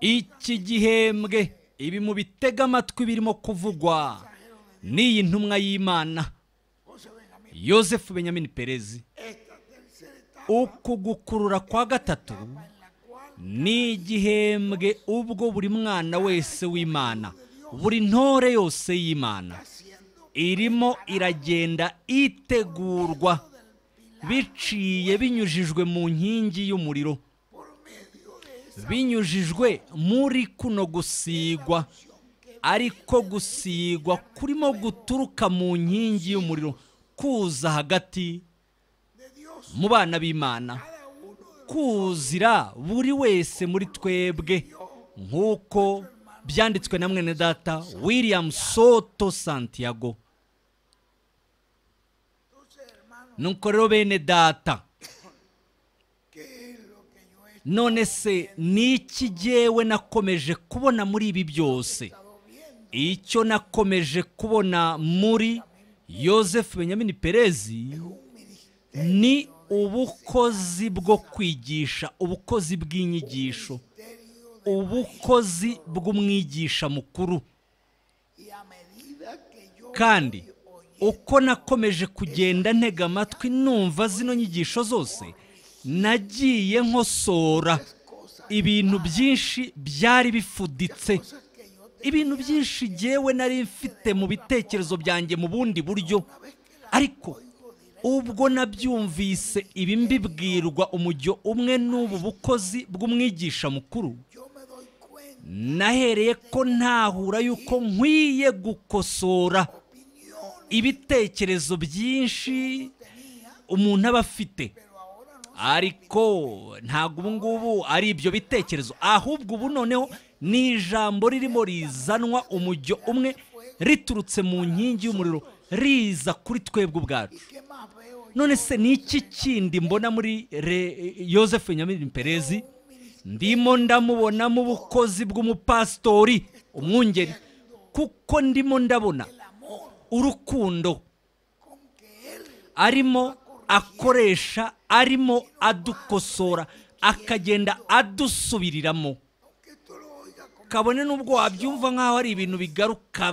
iki gihembwe ibi mu bitega amatwi birimo kuvugwa n'iyi ntumwa y'imana yosefu benyamini perezi uku gukurura kwa gatatu ni igihembwe ubwo buri mwana wese w'imana buri ntore yose y'imana irimo iragenda itegurwa biciye binyujijwe mu nkingi y'umuriro binyujijwe muri kuno gusigwa ariko gusigwa kurimo guturuka mu nkingi y'umuriro kuza hagati mu bana b'imana kuzira buri wese muri twebwe nk'uko byanditswe na mwene data william soto santiago nuko rero bene data none se ni iki jyewe nakomeje kubona muri ibi byose icyo nakomeje kubona muri yosefu benyamini perezi ni ubukozi bwo kwigisha ubukozi bw'inyigisho ubukozi bw'umwigisha mukuru kandi uko nakomeje kugenda ntega amatwi numva zino nyigisho zose nagiye nkosora ibintu byinshi byari bifuditse ibintu byinshi ngewe nari mfite mu bitekerezo byanjye mu bundi buryo ariko ubwo nabyumvise ibi mbibwirwa umujyo umwe n'ubu bukozi bw'umwigisha mukuru nahereye ko ntahura yuko nkwiye gukosora ibitekerezo byinshi umuntu aba afite ariko ntabwo ubu ngubu ari ibyo bitekerezo ahubwo ubu noneho ni ijambo ririmo rizanwa umujyo umwe riturutse mu nkingi y'umuriro riza kuri twebwe ubwacu none se ni iki kindi mbona muri Yosefu nyamiri perezi ndimo ndamubona mu bukozi bw'umupasitori umwungeri kuko ndimo ndabona urukundo arimo akoresha arimo adukosora akagenda adusubiriramo kabone n'ubwo wabyumva nk'aho ari ibintu bigaruka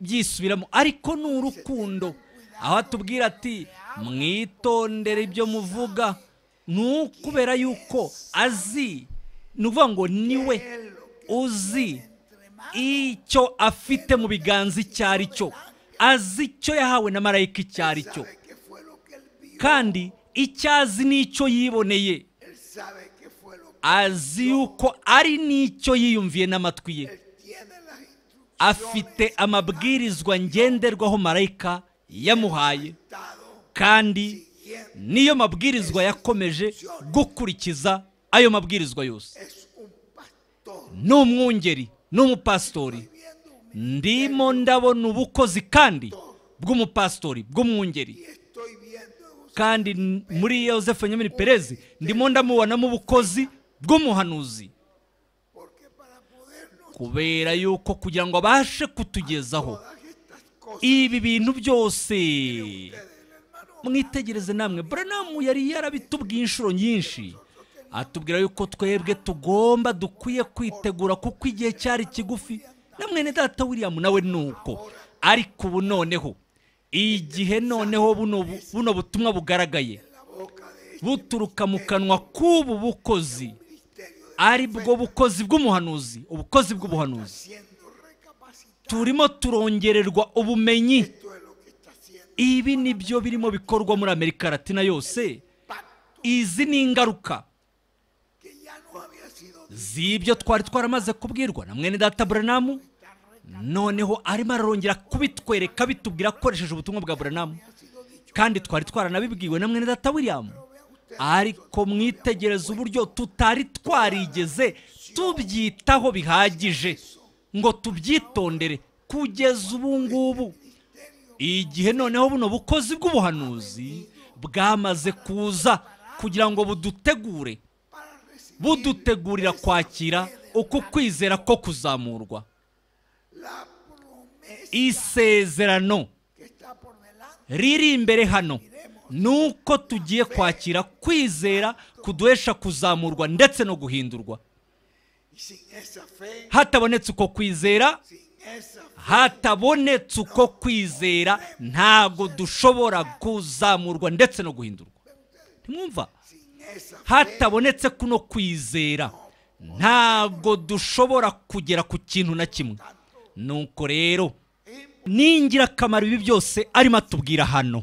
byisubiramo ariko ni urukundo aho atubwira ati mwitondere ibyo muvuga ni ukubera yuko azi ni ukuvuga ngo niwe uzi icyo afite mu biganza icyo ari cyo azi icyo yahawe na marayika icyo ari cyo kandi icyazi n'icyo yiboneye azi yuko ari n'icyo yiyumviye n'amatwi ye afite amabwirizwa ngenderwaho marayika yamuhaye kandi niyo mabwirizwa yakomeje gukurikiza ayo mabwirizwa yose ni umwungeri ni umupasitori ndimo ndabona ubukozi kandi bw'umupasitori bw'umwungeri kandi muri Yosefu nyamiri perezi ndimo ndamubonamo ubukozi bw'umuhanuzi kubera yuko kugira ngo abashe kutugezaho ibi bintu byose mwitegereze namwe buranamu yari yarabitubwiye inshuro nyinshi atubwira yuko twebwe tugomba dukwiye kwitegura kuko igihe cyari kigufi na mwene data william nawe ni uko ariko ubu noneho igihe noneho buno butumwa bugaragaye buturuka mu kanwa k'ubu bukozi ari bwo bukozi bw'umuhanuzi ubukozi bw'ubuhanuzi turimo turongererwa ubumenyi ibi ni byo birimo bikorwa muri amerika latina yose izi ni ingaruka z'ibyo twari twaramaze kubwirwa na mwene data burenamu noneho arimo ararongera kubitwereka bitubwira akoresheje ubutumwa bwa buranamu kandi twari twaranabibwiwe na mwene data william ariko mwitegereza uburyo tutari twarigeze tubyitaho bihagije ngo tubyitondere kugeza ubu ngubu igihe noneho buno bukozi bw'ubuhanuzi bwamaze kuza kugira ngo budutegure budutegurira kwakira uku kwizera ko kuzamurwa isezerano riri imbere hano nuko tugiye kwakira kwizera kuduhesha kuzamurwa ndetse no guhindurwa hatabonetse uko kwizera hatabonetse uko kwizera ntabwo dushobora kuzamurwa ndetse no guhindurwa ntimwumva hatabonetse kuno kwizera ntabwo dushobora kugera ku kintu na kimwe nuko rero ningira akamaro ibi byose arimo atubwira hano